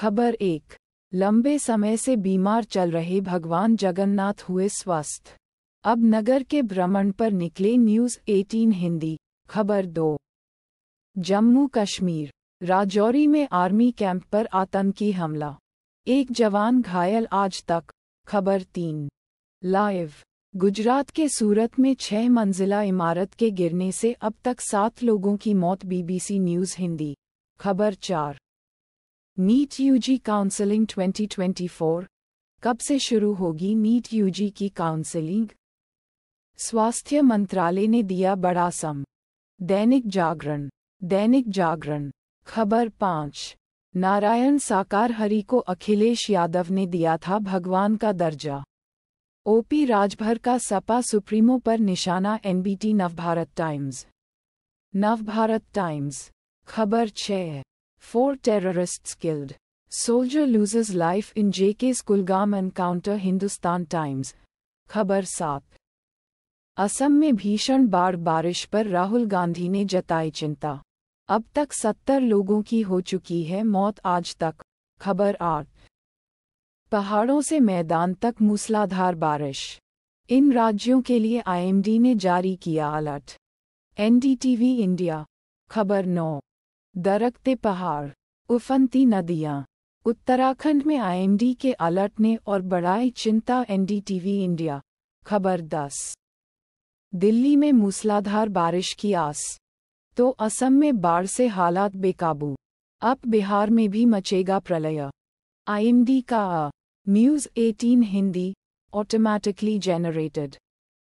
खबर एक लंबे समय से बीमार चल रहे भगवान जगन्नाथ हुए स्वस्थ अब नगर के भ्रमण पर निकले न्यूज 18 हिंदी खबर दो जम्मू कश्मीर राजौरी में आर्मी कैंप पर आतंकी हमला एक जवान घायल आज तक खबर तीन लाइव गुजरात के सूरत में छह मंजिला इमारत के गिरने से अब तक सात लोगों की मौत बीबीसी न्यूज हिंदी खबर चार नीट यूजी काउंसलिंग 2024 कब से शुरू होगी नीट यूजी की काउंसलिंग स्वास्थ्य मंत्रालय ने दिया बड़ा सम दैनिक जागरण दैनिक जागरण खबर पाँच नारायण साकार हरि को अखिलेश यादव ने दिया था भगवान का दर्जा ओपी राजभर का सपा सुप्रीमो पर निशाना NBT Navbharat Times Navbharat Times खबर छः Four terrorists killed. Soldier loses life in JK's Kulgam encounter Hindustan Times खबर सात असम में भीषण बाढ़ बारिश पर राहुल गांधी ने जताई चिंता अब तक सत्तर लोगों की हो चुकी है मौत आज तक खबर आठ पहाड़ों से मैदान तक मूसलाधार बारिश इन राज्यों के लिए आईएमडी ने जारी किया अलर्ट एनडीटीवी इंडिया खबर नौ दरकते पहाड़ उफनती नदियां उत्तराखंड में आईएमडी के अलर्ट ने और बढ़ाई चिंता एनडीटीवी इंडिया खबर दस दिल्ली में मूसलाधार बारिश की आस तो असम में बाढ़ से हालात बेकाबू अब बिहार में भी मचेगा प्रलय आईएमडी का न्यूज़ 18 हिंदी ऑटोमैटिकली जेनरेटेड